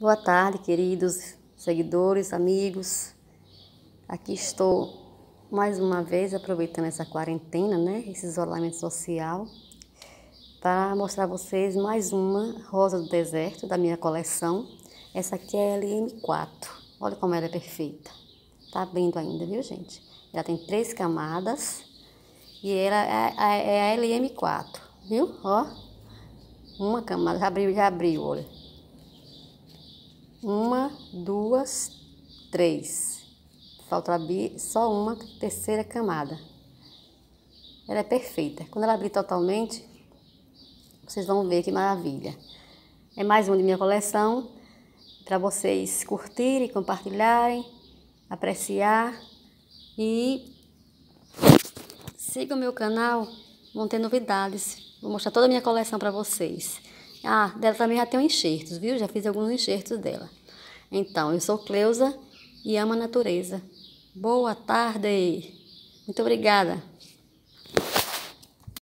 Boa tarde, queridos seguidores, amigos. Aqui estou mais uma vez aproveitando essa quarentena, né, esse isolamento social, para mostrar a vocês mais uma rosa do deserto da minha coleção. Essa aqui é LM4. Olha como ela é perfeita. Tá abrindo ainda, viu, gente? Ela tem três camadas e ela é, é, é a LM4, viu? Ó, uma camada já abriu, já abriu, olha. Uma, duas, três. Falta abrir só uma terceira camada. Ela é perfeita. Quando ela abrir totalmente, vocês vão ver que maravilha. É mais uma de minha coleção para vocês curtirem, compartilharem, apreciar e sigam meu canal, vão ter novidades. Vou mostrar toda a minha coleção para vocês. Ah, dela também já tem enxertos, viu? Já fiz alguns enxertos dela. Então, eu sou Cleusa e amo a natureza. Boa tarde! Muito obrigada!